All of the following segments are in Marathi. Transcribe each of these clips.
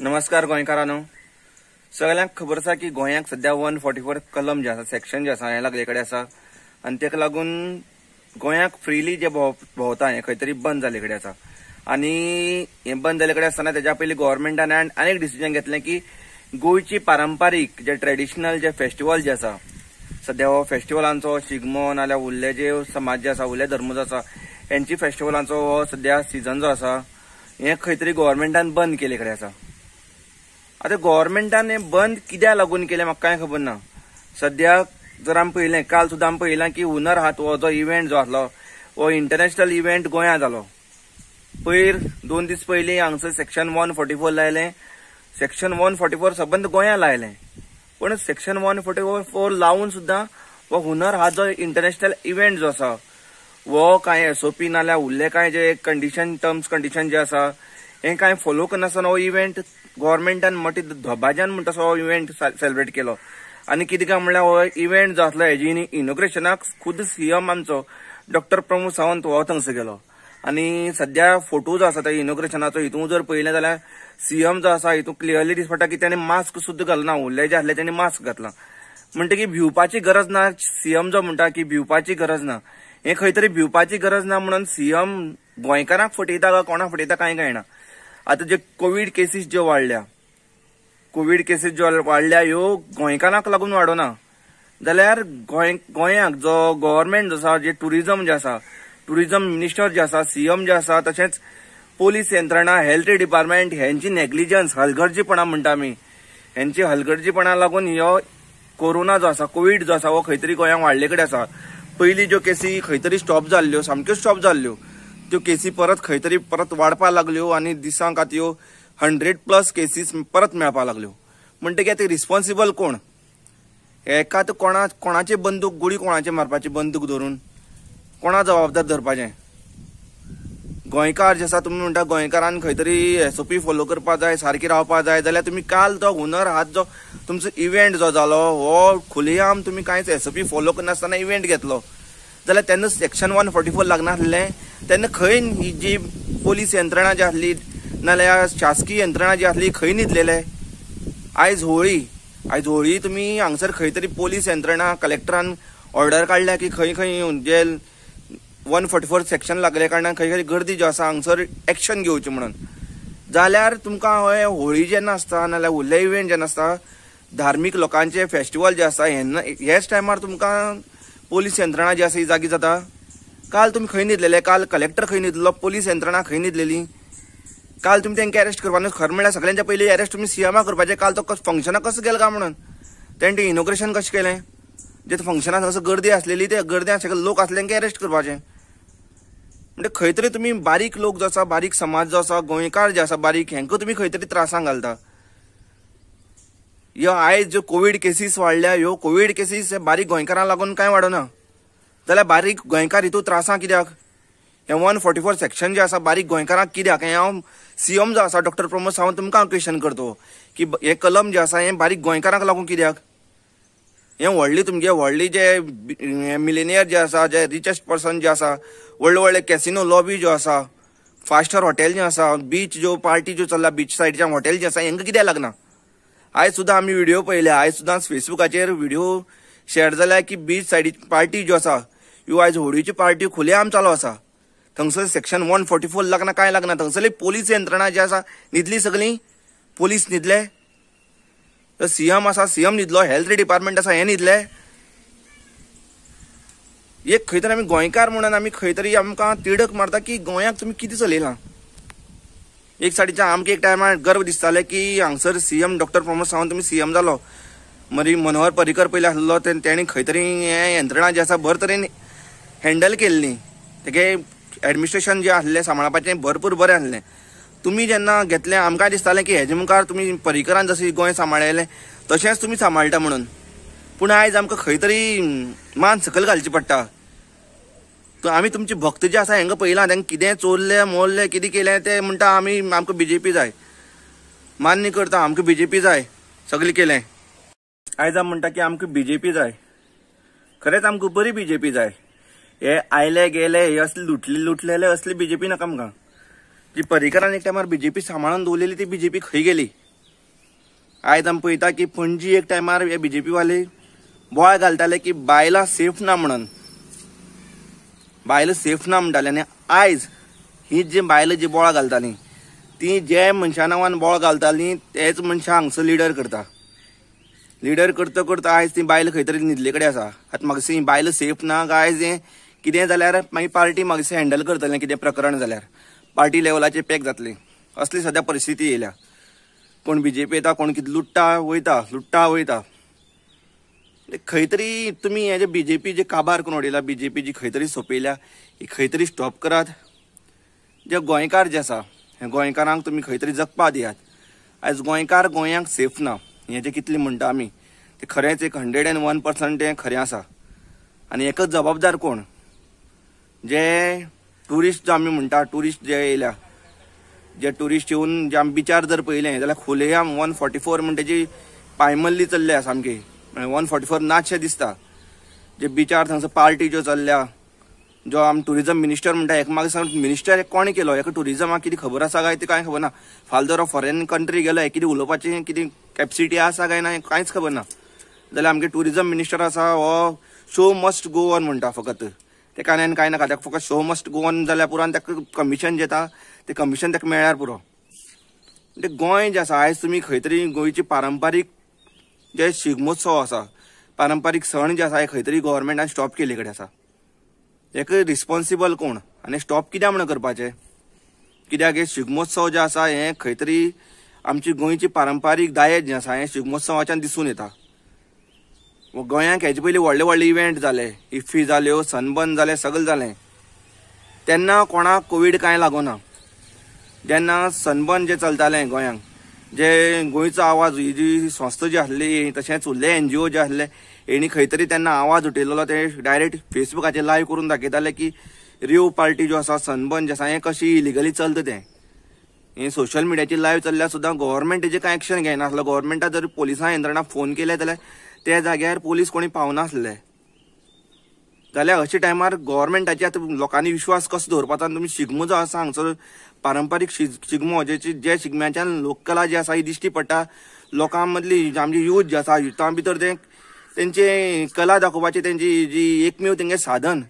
नमस्कार गोयकारांनो सगळ्यांक खबर आसा की गोंयांक सध्या वन फोर्टी फोर कलम जे आसा सेक्शन जे आसा हे लागले कडेन आसा आनी ताका लागून गोंयांक फ्रीली जे भोंवता हे खंय तरी बंद जाले कडेन आसा आनी हें बंद जाले कडेन आसतना तेज्या पयलीं गोव्हर्मेंटान आनी एक डिसिजन घेतलें की गोंयची पारंपारीक जे ट्रेडिशनल जे फेस्टिवल जे आसा सध्या हो फेस्टिवलांचो शिगमो नाल्या उरले जे समाज जे आसा उरले धर्म हो जो आसा हेंची फेस्टिवलांचो हो सध्या सिजन जो आसा हें खंय तरी बंद केले कडेन आसा आता गव्हर्नमेंटाने बंद किद्या लागून केले म्हाका काय खबर ना सध्या जर आमी पहिले काल सुद्धा आमी पळयलां की हुनर हात हो जो इव्हेंट जो आसलो हो इंटरनॅशनल इव्हेंट गोया जालो पयर दोन दीस पहिले हांगसर सेक्शन वन फोर्टी फोर लायले सेक्शन वन फोर्टी फोर सबंद गोंयांत लायलें पूण सेक्शन वन फोर्टी फोर लावून सुद्धा हो हुनर हा जो इंटरनॅशनल इव्हेंट जो आसा वो काय एसओपी नाल्यार उरले काय जे कंडिशन टर्म्स कंडिशन जे आसा हे काय फॉलो करनासतना हो इव्हेंट गोव्हर्मेंटान मोटी धोबाज्यान म्हण तसो इव्हेंट सेलिब्रेट केलो आणि किती काय म्हणल्यार हो इव्हेंट जो आसलो हेजी इनोग्रेशनाक खुद सीएम आमचो डॉक्टर प्रमोद सावंत हो थंगसर गेलो आणि सध्या फोटो जो आसा त्या इनोग्रेशनाचो जर पहिले जाल्यार सीएम जो आसा हितूं क्लिअरली दिसपटा की त्याने मास्क सुद्धा घालना उरले जे आसलें त्याने मास्क घातला की भिवपाची गरज ना सीएम जो म्हणटा की भिवपाची गरज ना हे खंय तरी भिवपाची गरज ना म्हणून सीएम गोंयकारांक फटयता का कोणाक फटयता कांय कळना आता जे कोविड केसीस ज्यो वाढल्या कोविड केसीस ज्यो वाढल्या ह्यो गोंयकारांक लागून वाढोना जाल्यार गोंय जो गव्हर्नमेंट जो आसा जे टुरिजम जे आसा टुरिजम मिनिस्टर जे आसा सीएम जे आसा तशेंच पोलीस यंत्रणा हेल्थ डिपार्टमेंट ह्यांची नेग्लिजन्स हलगर्जीपणा म्हणटा आमी ह्यांची हलगर्जीपणा लागून ह्यो कोरोना जो आसा कोविड जो आसा हो खंय तरी गोंयांत वाडले कडेन आसा ज्यो केसी खंय तरी स्टॉप जाल्ल्यो सामक्यो स्टॉप जाल्ल्यो त्यो केसी परत खंय तरी परत वाडपाक लागल्यो आनी दिसांक आतां हंड्रेड प्लस केसीस परत मेळपाक लागल्यो म्हणटकीर ते रिस्पॉन्सिबल कोण एकात कोणा कोणाचे बंदूक गुडी कोणाचे मारपाचे बंदूक धरून कोणा जबाबदार धरपाचें गोंयकार जे आसा तुमी म्हणटा गोंयकारान खंय तरी एस ओ पी फॉलो करपाक जाय सारकी रावपाक जाय जाल्यार तुमी काल तो हुनर हात जो तुमचो इव्हेंट जो जालो हो खुलेआम तुमी कांयच एस ओ पी फॉलो करनासतना इव्हेंट घेतलो जाल्यार त्यांना सेक्शन वन फोर्टी फोर लागना खं खंय ही जी पोलीस यंत्रणा जी आसली नाजाल्यार शासकीय यंत्रणा जी असली खंय न्हिदलेले आयज होळी आयज होळी तुम्ही हांगसर खंय तरी पोलीस यंत्रणा कलेक्टरान ऑर्डर काढल्या की खंय खंय जे वन फोर्टी फोर सेक्शन लागले कारणान खंय खंय गर्दी ज्यो आसा हांगसर एक्शन घेवची म्हणून जाल्यार तुमकां हे होळी जेन्ना आसता नाजाल्यार उरले इव्हेंट जेन्ना आसता धार्मीक लोकांचे फेस्टिवल जे आसा हेन्ना हेच टायमार तुमकां पोलीस यंत्रणा जी आसा ही जागी जाता काल तुम्ही खंय न्हिदलेले काल कलेक्टर खंय न्हिदलो पोलीस यंत्रणा खंय न्हिदलेली काल तुम्ही तांकां अरेस्ट करपा खरं म्हळ्यार सगळ्यांच्या पहिली अरेस्ट तुमी सीएमा करपाचे काल तो फंक्शनाक कसं गेलो काय म्हणून त्यांनी इनोग्रेशन कशें केलें जे फंक्शनाक कसो गर्दी आसलेली ते गर्दी सगळे लोक असले तांकां अरेस्ट करपाचें म्हणजे खंय तरी तुमी बारीक लोक जो आसा बारीक समाज जो आसा गोंयकार जे आसा बारीक हेंकां तुमी खंय तरी त्रासांक घालता यो आयज ज्यो कोविड केसीस वाडल्या ह्यो कोविड केसीस बारीक गोंयकारांक लागून कांय वाडना जाल्यार बारीक गोंयकार हितू त्रासां कित्याक हें वन फोर्टी फोर सेक्शन जें आसा बारीक गोंयकारांक कित्याक हें हांव सीएम जो आसा डॉक्टर प्रमोद सावंत तुमकां क्वेश्चन करतो की हें कलम जें आसा हें बारीक गोंयकारांक लागून कित्याक हें व्हडली तुमगे व्हडली जे मिलेनियर जे आसा जे रिचेस्ट पर्सन जे आसा व्हडले व्हडले कॅसिनो लॉबी ज्यो आसा फास्टर हॉटेल जे आसा बीच ज्यो पार्टी ज्यो चल्ला बीच सायडच्या हॉटेल जें आसा हेंकां कित्याक लागना आज सुद्धा आम्ही व्हिडिओ पळयल्या आयज सुद्दां फेसबुकाचेर व्हिडिओ शेअर झाला की बीच सायडीची पार्टी ज्यो आसा ह्यो आयज होडीची पार्टी खुलेआम चालू आसा थंगसर सेक्शन वन फोर्टी फोर लागना कांय लागना थंगसरली पोलीस यंत्रणा जी आसा न्हिदली सगळीं पोलीस न्हिदले सीएम आसा सीएम न्हिदलो हेल्थ डिपार्टमेंट आसा हें न्हिदलें एक खरी गोयकार आमी म्हणून आमी खंय तिडक मारता की गोंयाक तुमी कितें चलयलां एक साडीच्या आमकां एक टायमार गर्व दिसताले की हांगसर सीएम डॉक्टर प्रमोद सावंत तुमी सीएम झालो मरी मनोहर पर्रिकर पयलीं आसलो तेणी खंय तरी हे यंत्रणा जी आसा बरे तरेन हँडल केल्ली तेगे ॲडमिनिस्ट्रेशन जे आसलें सांबाळपाचें भरपूर बरे आसलें तुम्ही जेन्ना घेतले आमकां दिसतालें की हेजे मुखार तुमी पर्रीकरान जशें गोंय सांबाळलें तशेंच तुमी सांबाळटा म्हणून पूण आयज आमकां खंय तरी मान सकयल घालची पडटा आमी तुमचे भक्त जे आसा हांकां पहिला त्यांना कितें चोरले मोरले किती केले ते म्हणटा आम्ही आमकां बी जे पी जाय मान्य करता आमकां बी जे पी जाय सगळे केले आयज आमी म्हणटा की आमकां बी जे पी जाय खरेंच आमकां बरी बी जे पी जाय हे आयले गेले हे असले लुटले लुटलेले असले बी जे पी नाका आमकां जी परिकरांनी एक टायमार बी जे पी सांबाळून दवरलेली ती बी जे पी खंय गेली आयज आमी पळयता की पणजी एक टायमार हे बी जे वाले बोळ घालताले की बायलां सेफ ना म्हणून बायल सेफ ना म्हणटाले आनी आयज ही जी बायलां जी बोळ घालताली ती जे मनशा नांवान बोळ घालतालीं तेच मनशां हांगसर लिडर करता लिडर करता करता आयज ती बायल खंय तरी न्हिदले कडेन आसा आतां म्हाका ही बायल सेफ ना काय आयज हें कितें जाल्यार मागीर पार्टी म्हाका हँडल करतलें कितें प्रकरण जाल्यार पार्टी लेवलाचे पॅक जातले असली सद्या परिस्थिती येयल्या कोण बी जे पी येता कोण कितें लुट्टा वयता लुट्टा वयता खंय तरी तुमी हे जे बी जे पी जे काबार करून उडयला बी जे पी जी खंय तरी ही खरी स्टॉप करात जे गोंयकार जे आसा हे गोंयकारांक तुम्ही खंय तरी जगपा दियात आयज गोंयकार गोंयांक सेफ ना हे जे कितले म्हणटा आम्ही ते खरेंच एक हंड्रेड एन्ड वन पर्संट तें खरें आसा आनी एकच जबाबदार कोण जे टुरिस्ट जो आमी म्हणटा टुरिस्ट जे येयल्या जे टुरिस्ट येवन जे आमी बिचार जर पहिले जाल्यार खोलेया वन फॉर्टी फोर म्हणजे पायमल्ली पायमल्ली चल्ल्या सामकी वन फोर्टी फोर नाचशें दिसता जे बिचार थंगसर पार्टी ज्यो चल्ल्या जो आम टुरिझम मिनिस्टर म्हणटा एक म्हाका सांग मिनिस्टर कोण केलो एका टुरिजमाक कितें खबर आसा काय ते कांय खबर ना फालदर फॉरेन कंट्री गेलो हे कितें उलोवपाची कितें आसा काय ना कांयच खबर ना जाल्यार आमगे टुरिजम मिनिस्टर आसा हो शो मस्ट गो ऑन म्हणटा फकत तेका आनी कांय नाका तेका फकत शो मस्ट गो ऑन जाल्यार पुरो आनी ताका कमिशन जेता तें कमिशन तेका मेळ्ळ्यार पुरो म्हणजे गोंय जें आसा आयज तुमी खंय तरी गोंयची पारंपारीक जे शिगमोत्सव आसा पारंपारीक सण जे आसा हे खंय तरी गव्हर्मेंटान स्टॉप केले कडेन आसा रिस्पॉन्सिबल कोण आणि स्टॉप कित्याक म्हणून करपाचें कित्याक हे शिगमोत्सव जे आसा हे खंय तरी आमची गोंयची पारंपारीक दायज जे आसा हें शिगमोत्सवाच्यान दिसून येता गोंयांक हेजे पयली व्हडले व्हडले इव्हेंट जाले इफ्फी जाल्यो सनबर्न जाले सगळें जालें तेन्ना कोणाक कोवीड कांय लागोना जेन्ना सनबन जे चलतालें गोंयांक जे गोंयचो आवाज ही जी संस्था जी आसली तशेंच उरले एन जी ओ जे आसले हेणी खंय तरी आवाज उठयलेलो ते डायरेक्ट फेसबुकाचेर लायव्ह करून दाखयताले की रियो पार्टी ज्यो आसा सनबर्न जे आसा हे कशी इलिगली चलता तें हें सोशल मिडियाचेर लायव्ह चल्ल्यार सुद्दां गव्हर्मेंट हेजें कांय एक्शन घेयनासलो गव्हर्मेंटा जर पोलिसां यंत्रणा फोन केले जाल्यार त्या जाग्यार पोलीस कोणी पावनासले जाल्यार अशे टायमार गव्हर्मेंटाचे आतां लोकांनी विश्वास कसो दवरपाचो आनी तुमी शिगमो जो आसा हांगसर पारंपारीक शिगमो जे जे शिगम्याच्यान लोककला जी आसा ही दिश्टी पडटा लोकां मदली आमची यूथ जी आसा युथां भितर ते तेंचे कला दाखोवपाची तेंची जी एकमेव तेंगे साधन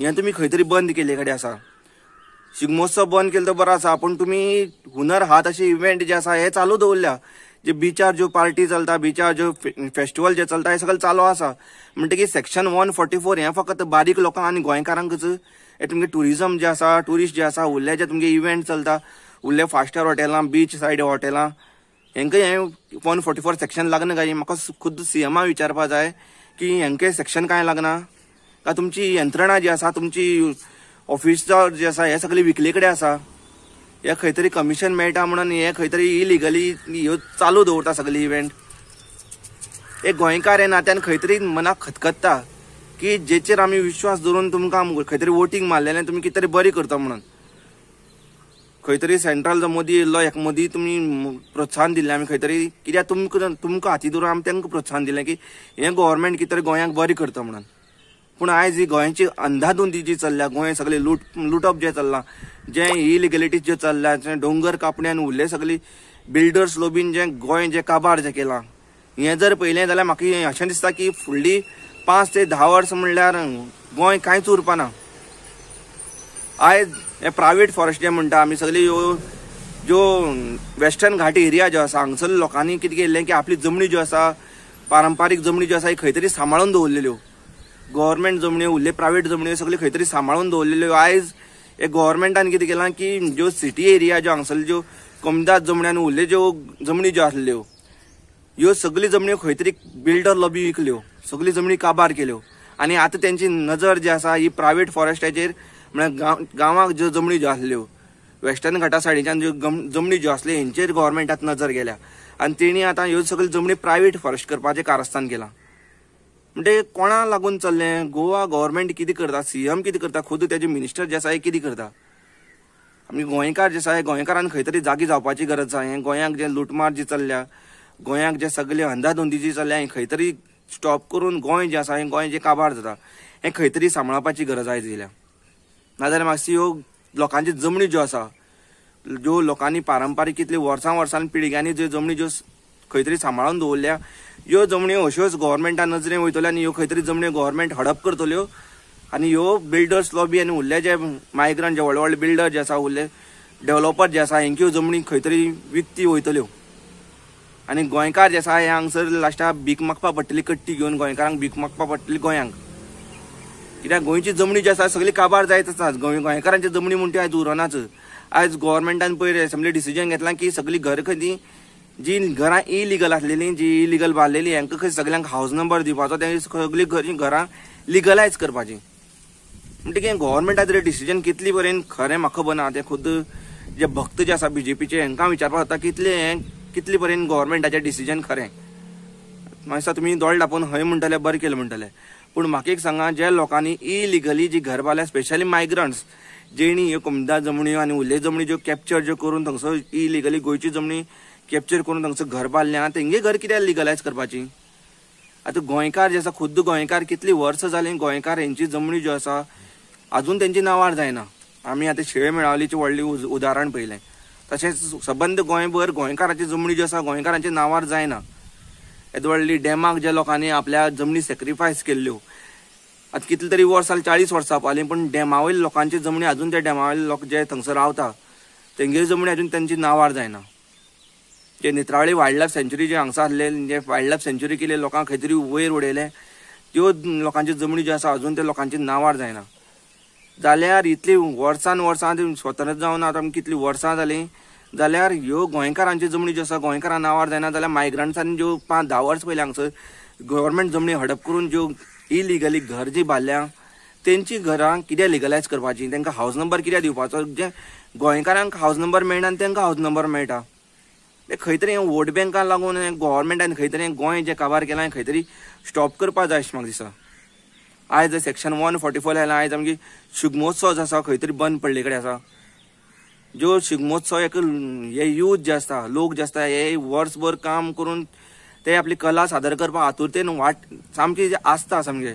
हे तुम्ही खंय तरी बंद केले कडेन आसा शिगमोत्सव बंद केलो तर बरो आसा पूण तुमी हुनर हात अशे इव्हेंट जे आसा हे चालू दवरल्या जे बिचार ज्यो पार्टी चलता बिचार ज्यो फेस्टिवल जे चलता हे सगळे चालू आसा म्हणटकीर सेक्शन वन फोर्टी फोर हे फकत बारीक लोकांक आनी गोंयकारांकच हे तुमचे टुरिजम जे आसा टुरिस्ट जे आसा उरले जे तुमगे इव्हेंट चलता उरले फायव्ह हॉटेलां बीच सायड हॉटेलां हेंका हे वन फोर्टी फोर सेक्शन लागना काय म्हाका खुद सीएमा विचारपा जाय की हेंके सेक्शन काय लागना का तुमची यंत्रणा जी आसा तुमची ऑफिसर जे आसा हे सगळे विकले कडेन आसा हे खंय तरी कमिशन मेळटा म्हणून हे खंय तरी इलिगली ह्यो चालू दवरता सगळे इव्हेंट एक गोंयकार हे नात्यान खंय तरी मनाक खतखत्ता की जेचेर आम्ही विश्वास धरून तुमकां खंय तरी वोटींग मारलेलें तुमी कितें तरी बरी करता म्हणून खंय तरी सेंट्रल जो मोदी येयल्लो एक मदीं तुमी प्रोत्साहन दिल्लें आमी खंय तरी कित्याक तुमकां तुमकां हाती धरून आमी तांकां प्रोत्साहन दिलें की हें गोव्हर्मेंट कितें तरी गोंयाक बरी करता म्हणून पूण आयज ही गोंयची अंधाधुंदी जी चल्ल्या गोंय सगळे लूट लुटप जें चल्लां जें इलिगेलिटीज ज्यो चल्ल्या जें डोंगर कापण्यान उरलें सगळीं बिल्डर्स लोबीन जें गोंय जें काबार जें केलां हें जर पहिले जाल्यार म्हाका अशें दिसता की फुडली पांच ते धा वर्सां म्हणल्यार गोंय कांयच ना आयज हे प्रायवेट फॉरेस्ट जे म्हणटा आमी सगळी ह्यो ज्यो वेस्टर्न घाटी एरिया जो आसा हांगसर लोकांनी कितें केल्लें की आपली जमनी ज्यो आसा पारंपारीक जमनी ज्यो आसा ही खंय तरी सांबाळून दवरलेल्यो गव्हर्मेंट जमण्यो उरल्यो प्रायवेट जमण्यो सगळ्यो खंय तरी सांबाळून दवरलेल्यो आयज हे गव्हर्मेंटान कितें केलां की ज्यो सिटी एरिया ज्यो हांगसर ज्यो कमदाद जमण्यान उरल्यो ज्यो जमनी ज्यो आसल्यो ह्यो सगळ्यो जमण्यो खंय तरी बिल्डर लॉबी विकल्यो सगळी जमनी काबार केल्यो आणि आता त्यांची नजर जी आसा ही प्रायवेट फॉरेस्टाचेर म्हळ्यार गांव गांवांक ज्यो जमनी ज्यो आसल्यो वेस्टर्न घाटा सायडीच्यान ज्यो जमनी ज्यो आसल्यो हेंचेर गोव्हर्मेंटात नजर गेल्या आणि तेणी आता ह्यो सगळ्यो जमनी प्रायव्हेट फॉरेस्ट करपाचें कारस्थान केलां म्हणजे कोणा लागून चलले गोवा गव्हर्मेंट किती करता सीएम कितें करता खुद त्याचे मिनिस्टर जे आसा हे कितें करता आमी गोंयकार जे आसा हे गोंयकारान खंय तरी जागी जावपाची गरज आसा हें जे लुटमार जी चल्ल्या गोंयाक जे सगळे अंधाधुंदी जी चलल्या हें खंय तरी स्टॉप करून गोंय जे आसा हें गोंय जे काबार जाता हे खंय तरी सांबाळपाची गरज आयज दिल्या नाजाल्यार मातशी ह्यो लोकांच्यो जमणी ज्यो आसा ज्यो लोकांनी पारंपारीक कितली वर्सां वर्सांनी पिळग्यांनी ज्यो जमणी ज्यो खंय तरी सांबाळून दवरल्या ह्यो जमण्यो अश्योच गोव्हर्मेंटा नजरेन वयतल्यो आनी ह्यो खंय तरी जमण्यो गोव्हर्मेंट हडप करतल्यो आनी ह्यो बिल्डर्स लॉबी आनी उरले जे मायग्रंट जे व्हडले व्हडले बिल्डर जे आसा उरले डेव्हलपर जे आसा हेंक्यो जमणी खंय तरी विकती वयतल्यो आणि गोंयकार जे आसा हे हांगसर लास्टाक भीक मागपा पडटली कट्टी घेवन गोंयकारांक भीक मागपा पडटली गोंयांक कित्याक गोंयची जमणी जी आसा सगळी काबार जायत आसा गोंय गोंयकारांची जमणी म्हणटा आयज उरनाच आयज गोवर्मेंटान पयर असेंब्ली डिसिजन घेतला की सगळी घर खंयची जी घरां इलिगल असलेली जी इलिगल बांधलेली हांकां खंय सगल्यांक हावज नंबर दिवपाचो ते सगळी घरां लिगलायज करपाची म्हणटकीर गोवोरमेंटा तरी डिसिजन कितली पर्यंत खरें म्हाका खबर ना ते खुद जे भक्त जे आसा बीजेपीचे हांकां विचारपाक जाता कितले हें कितले पर्यंत गव्हर्नमेंटाचे डिसिजन खरे म्हाका तुम्ही तुमी दोळ धापून हय म्हणटले बरं केलं म्हणटले पण म्हाका एक सांगा ज्या लोकांनी इलिगली जी घरबाल्या स्पेशली मायग्रंट्स जेणी ह्यो कुमदा जमण्यो आनी उल्ले जमणी ज्यो कॅप्चर ज्यो करून थंगसर इलिगली गोयची जमणी कॅप्चर करून थंगसर घर बांधल्या तेंगे घर कित्याक लिगलायज करपाची आता गोंयकार जे आसा खुद्द गोंयकार कितली वर्सां जालीं गोंयकार हेंची जमणी ज्यो आसा अजून त्यांची नांवार जायना आम्ही आता शेळ मेळावलीची व्हडलें उदाहरण पयलें तसेच सबंद गोंयभर गोंयकारांची जमणी जी आसा गोंयकारांच्या नांवार जायना येदो व्हडली डॅमाक ज्या लोकांनी आपल्या जमनी सॅक्रिफायस केल्ल्यो आता कितले तरी वर्स जाली चाळीस वर्सां पावलीं पण डॅमावयले लोकांची जमणी अजून त्या डॅमावयले लोक जे थंगसर रावता तेंगेर जमणी अजून त्यांची नांवार जायना जे नेत्रावळी वायल्ड लायफ सेंच्युरी जे हांगसर आसले जे वायल्ड लायफ सेंच्युरी केले लोकांक खंय तरी वयर उडयले त्यो लोकांची जमणी ज्यो आसा अजून त्या लोकांची नांवार जायना जाल्यार इतली वर्सान वर्सां स्वतंत्र जावन आतां कितलीं वर्सां जालीं जाल्यार ह्यो गोंयकारांची जमनी ज्यो आसा गोंयकारां नावार जायना जाल्यार मायग्रंट्सांनी ज्यो पांच धा वर्स पयलीं हांगसर गव्हर्मेंट जमनी हडप करून ज्यो इलिगली घर जी बांदल्या तेंची घरां कितें लिगलायज करपाची तांकां हावज नंबर कित्याक दिवपाचो जे गोंयकारांक हावज नंबर मेळना आनी तांकां हावज नंबर मेळटा ते खंय तरी वोट बँकां लागून गोव्हर्मेंटान खंय तरी गोंय जें काबार केलां खंय तरी स्टॉप करपा जाय अशें म्हाका दिसता आयज सेक्शन वन फोर्टी फोर आयला आयज आमगे शिगमोत्सव जो आसा खंय तरी बंद पडले कडेन आसा जो एक हे यूथ जे आसता लोक जे आसता हे वर्सभर काम करून ते आपली कला सादर करपाक आतुरतेन वाट सामकी आसता सामके म्हणजे.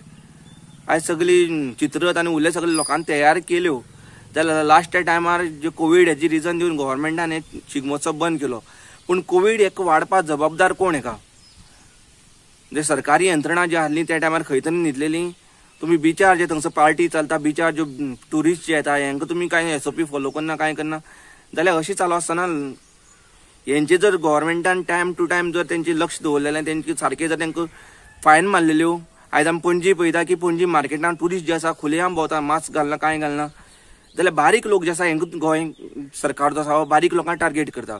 आयज सगळी चित्रत आनी उरले सगळे लोकांनी तयार केल्यो जाल्यार लास्ट टायमार जे कोवीड हेजी रिजन दिवन गव्हर्मेंटान हे शिगमोत्सव बंद केलो पूण कोवीड एक वाडपाक जबाबदार कोण एका जे सरकारी यंत्रणा जी आसली त्या टायमार खंय तरी न्हिदलेली तुम्ही बिचार जे थंगसर पार्टी चलता बीचार जो टुरिस्ट जे येता हे तुमी कांय एसओपी फॉलो करना काय करना जाल्यार अशी चालू असताना हेंचे जर गोव्हर्मेंटान टायम टू टायम जर त्यांचे लक्ष दवरलेलें तेंचे सारखे जर तेंकां फायन मारलेल्यो हो. आयज पणजी पळयता की पणजी मार्केटान टुरिस्ट जे आसा खुलेआम भोंवता मास्क घालना कांय घालना जाल्यार बारीक लोक जे आसा हेंकूच गोंय सरकार जो आसा बारीक लोकांक टार्गेट करता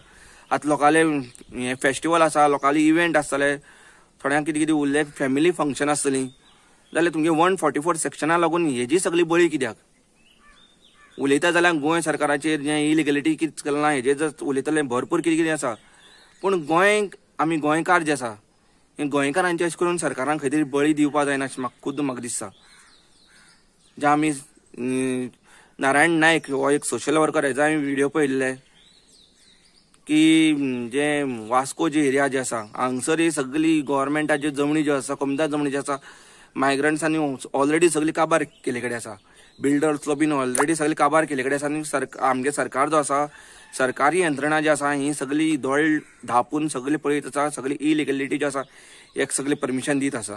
आतां लोकाले हे फेस्टिवल आसा लोकाली इव्हेंट आसतले थोड्यांक कितें कितें उरलें फॅमिली फंक्शन आसतलीं जाल्यार तुमगे वन फोर्टी फोर सेक्शना लागून हेजी सगळी बळी कित्याक उलयता जाल्यार गोंय सरकाराचेर जे इलिगेलिटी कितें चलना हेजेर जर उलयतलें भरपूर कितें कितें आसा पूण गोंय आमी गोंयकार जे आसा हे गोंयकारांचे अशें करून सरकारान खंय तरी बळी दिवपाक जायना अशें म्हाका खुद्द म्हाका दिसता जे आमी नारायण नायक हो एक सोशल वर्कर हेजो आमी व्हिडियो पळयल्ले की जे वास्को जे एरिया जे आसा हांगसर ही सगळी गोवोरमेंटाच्यो जमणी ज्यो आसा कमदार जमणी ज्यो आसा मायग्रंट्सांनी ऑलरेडी सगळी काबार केले कडेन आसा बिल्डर्स बीन ऑलरेडी सगळी काबार केले कडे आसा आनी सरकार आमगे सरकार जो आसा सरकारी यंत्रणा जी आसा ही सगळी दोळ धापून सगळी पळयत आसा सगळी इलिगलिटी जी आसा एक सगळी परमिशन दीत आसा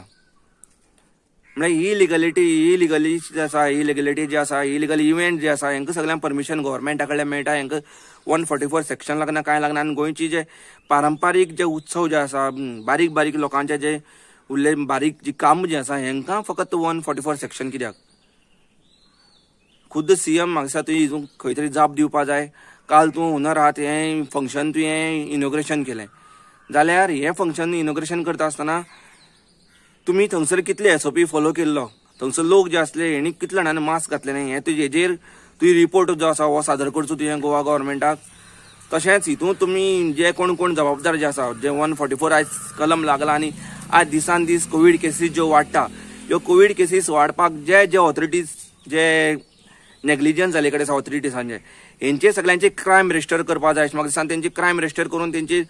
म्हणजे ही लिगलिटी ही लिगली जी आसा ही जी आसा ही इव्हेंट जे आसा हांकां सगळ्यांक परमिशन गव्हर्मेंटा कडल्यान मेळटा हांकां वन फॉर्टी फोर सेक्शन लागना कांय लागना आनी गोंयची जे पारंपारीक जे उत्सव जे आसा बारीक बारीक लोकांचे जे उरले बारीक जी काम जे आसा हांकां फकत वन फोर्टी फोर सेक्शन कित्याक खुद्द सी एम म्हाका तुवें खंय तरी जाप दिवपा जाय काल तूं हुनर आहात हे फंक्शन तुवें इनोग्रेशन केलें जाल्यार हे फंक्शन इनोग्रेशन करता आसतना तुमी थंयसर कितले एस ओ फॉलो केल्लो थंयसर लोक जे आसले हेणी कितले जाणांनी मास्क घातलेले हे तुजे हेजेर तुवें रिपोर्ट जो आसा हो सादर करचो तुवें गोवा गोवोरमेंटाक तशेंच हितूंत तुमी जे कोण कोण जबाबदार जे आसा जे वन फोर्टी फोर आयज कलम लागला आनी आज दिसान दीस कोविड केसीस ज्यो वाडटा ह्यो कोविड केसीस वाडपाक जे जे ऑथॉरिटीज जे नेग्लिजन्स जाले कडेन आसा ऑथॉरिटीसांचे सगळ्यांचे क्रायम रजिस्टर करपाक जाय म्हाका दिसान तेंची क्रायम रजिस्टर करून तेंची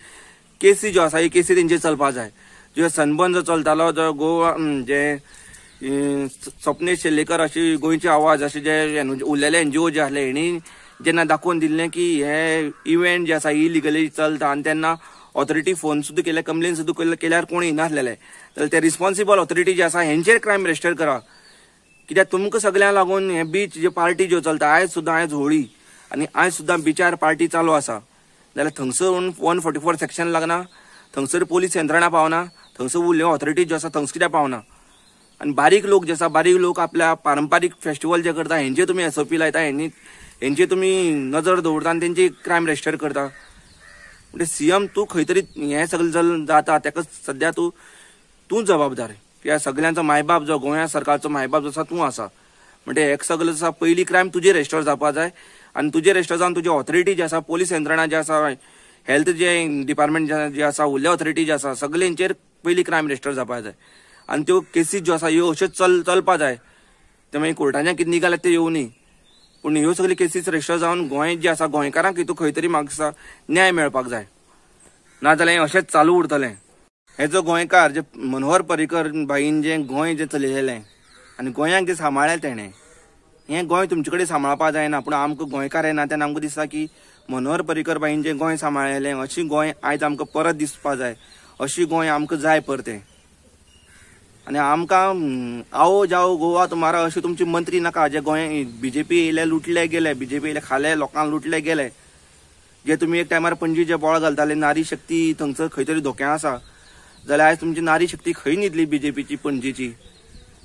केसी ज्यो आसा ही केसी तेंचे चलपाक जाय जो सनबर्न जो चलतालो जो गोवा जे स्वप्नेश शेल्लेकर अशी गोयचे आवाज असे जे उरलेले एन जी ओ जे आसले हेणी जेन्ना दाखोवन दिल्लें की हे इव्हेंट जे आसा इलिगली चलता आनी तेन्ना ऑथॉरिटी फोन सुद्धा केल्या कंप्लेन सुद्दां केल्यार कोणी येना तर जाल्यार ते रिस्पॉन्सिबल ऑथॉरिटी जे असा हेंचेर क्रायम रजिस्टर करा कित्याक तुमकां सगळ्यांक लागून हे बीच ज्यो पार्टी ज्यो चलता आयज सुद्दां आयज होळी आनी आयज सुद्दां बिचार पार्टी चालू आसा जाल्यार थंगसर वन फोर्टी फोर सेक्शन लागना थंगसर पोलीस यंत्रणा पावना थंगसर उरल्यो ऑथॉरिटी ज्यो आसा थंगसर कित्याक पावना आनी बारीक लोक जे आसा बारीक लोक आपल्या पारंपारीक फेस्टिवल जे करता हेंचे तुमी एसओपी लायता हेंची तुमी नजर दवरता आनी तेंची क्रायम रजिस्टर करता म्हणजे सीएम तू खरी हे सगळं जर जाता त्याच सध्या तू तू जबाबदार या सगळ्यांचा मायबाप जो गोव्या सरकारचो मायबाप जो तू असा म्हणजे हे सगळं आसा पहिली क्रायम तुझे रेस्टॉर जावपा जाय आनी तुजेर रेस्टोर जावन तुजी ऑथॉरिटी जी आसा पोलीस यंत्रणा जी आसा हेल्थ जे डिपार्टमेंट जे आसा उरले ऑथॉरिटी जी आसा सगळ्यांचेर पयली क्रायम रेजिस्टर जावपा जाय आनी त्यो केसीस ज्यो आसा ह्यो अश्योच चल चलपा जाय ते मागीर म्हणजे कोर्टाच्या किती निघाले ते योनी पूण ह्यो सगळ्यो केसीस रजिस्टर जावन गोंय जे आसा गोंयकारांक हितू खंय तरी म्हाका न्याय मेळपाक जाय नाजाल्यार हें अशेंच चालू उरतलें हे जो गोंयकार जे मनोहर पर्रीकर भाईन जे गोंय जे चलयलेलें आनी गोंयाक जें सांबाळ्ळें तेणें हे गोंय तुमचे कडेन सांबाळपाक जायना पूण आमकां गोंयकार येना तेन्ना आमकां दिसता की मनोहर पर्रीकर भाईन जे गोंय सांबाळलें अशी गोंय आयज आमकां परत दिसपा जाय अशी गोंय आमकां जाय परतें आणि आमका आओ जाओ गोवा तुम्हाला अशी तुमची मंत्री नका जे गोय बीजेपी येले लुटले गेले बीजेपी येयले खाले लोकांना लुटले गेले जे तुम्ही एक टायमार पणजी जे बोळ घालताले नारी शक्ती थंगसर खंय तरी धोक्यां आसा जाल्यार आयज तुमची नारी शक्ती खंय न्हिदली बीजेपीची पणजीची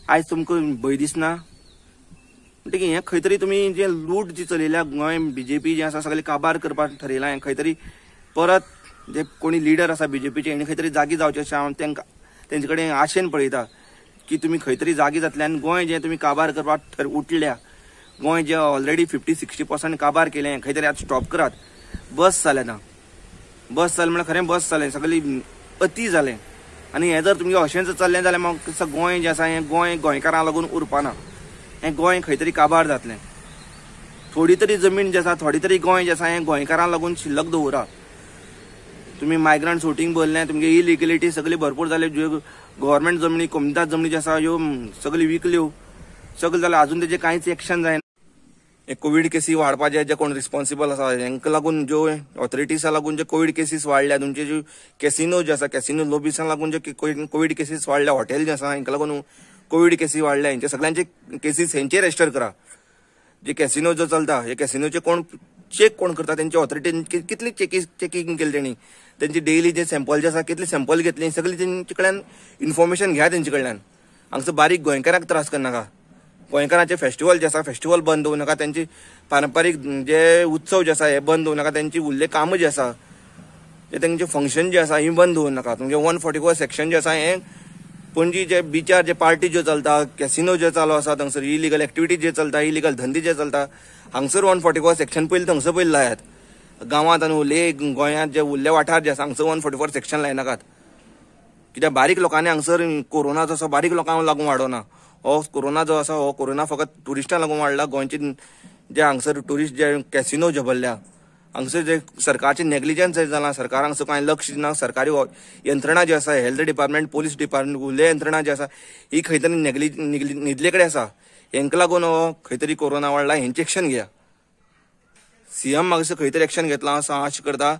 आयज तुमकां भंय दिसना म्हणटकीर हे खंय तरी तुमी जे लूट जी चलयल्या गोंय बीजेपी जे आसा सगळे काबार करपाक ठरला खंय तरी परत जे कोणी लिडर आसा बीजेपीचे आणि खंय तरी जागी जावचे अशें हांव तेंचे कडेन आशेन पळयता की तुम्ही खंय तरी जागी जातले आनी गोंय जे तुमी काबार करपाक ठर उठल्या गोंय जे ऑलरेडी फिफ्टी सिक्स्टी पर्संट काबार केले खंय तरी आतां स्टॉप करात बस जालें ना बस जालें म्हणल्यार खरें बस जालें सगळी अती जालें आनी हें जर तुमगे अशेंच चल्लें जाल्यार म्हाका गोंय जें आसा हें गोंय लागून उरपाना हें गोंय खंय तरी काबार जातलें थोडी तरी जमीन जी आसा थोडी तरी गोंय जे आसा हें गोंयकारां लागून शिल्लक दवरा तुम्ही मायग्रंट शूटिंग बोलले तुमगे इलिगेलिटी सगळी भरपूर झाले जे गव्हर्नमेंट जमिनी कोमदार जमनी आसा ह्यो सगळी विकल्यो हो. सगळं जाल्यार अजून त्याचे काहीच एक्शन जायना हे कोविड केसी वाडपाचे जे कोण रिस्पॉन्सिबल असा हांकां लागून ज्यो ऑथॉरिटीसा लागून जे कोविड केसीस वाडल्या तुमचे जे कॅसिनो जे आसा कॅसिनो लॉबीसां लागून जे कोविड केसीस वाडल्या हॉटेल जे आसा हांकां लागून कोविड केसी वाडल्या हेंचे सगळ्यांचे केसीस हांचे रजिस्टर करा जे कॅसिनो जो चलता हे कॅसिनोचे कोण चेक कोण करता तेंचे ऑथॉरिटी कितली चेकिंग केली तेणी त्यांचे डेली जे सॅम्पल जे आसा कितले सॅम्पल घेतले सगळी तेंचे कडल्यान इन्फॉर्मेशन घ्या तेंचे कडल्यान हांगसर बारीक गोंयकारांक त्रास करनाका गोंयकारांचे फेस्टिवल जे आसा फेस्टिवल बंद दवरूं नाका त्यांचे पारंपारीक जे उत्सव जे आसा हे बंद दोन नाका त्यांची उरले कामं जी आसा जे त्यांचे फंक्शन जे आसा हे बंद दोन नका तुमचे वन फोर्टी फोर सेक्शन जे आसा हे पणजी जे बिचार जे पार्टी ज्यो चलता कॅसिनो जे चालू आसा थंगसर इलिगल एक्टिविटीज जे चलता इलिगल धंदे जे चलता हांगसर वन फोर्टी फोर सेक्शन पयलीं थंगसर पयलीं लायात गांवांत आनी उरले गोंयांत जे उरले वाठार जे आसा हांगसर वन फोर्टी फोर सेक्शन लायनाकात कित्याक बारीक लोकांनी हांगसर कोरोना जसो बारीक लोकांक लागून वाडोना हो कोरोना जो आसा हो कोरोना फकत टुरिस्टांक लागून वाडला गोंयचे जे हांगसर टुरिस्ट जे कॅसिनो भरल्या हांगसर जे सरकारचे नेग्लिजन्स जालां सरकार कांय लक्ष दिना सरकारी यंत्रणा जी आसा हेल्थ डिपार्टमेंट पोलीस डिपार्टमेंट उरले यंत्रणा जी आसा ही खंय तरी नेग्लिज निदले कडेन आसा हेंका लागून हो खंय तरी कोरोना वाडला हेंचे एक्शन घेया सीएम म्हाका खंय तरी एक्शन घेतला असा आशा करता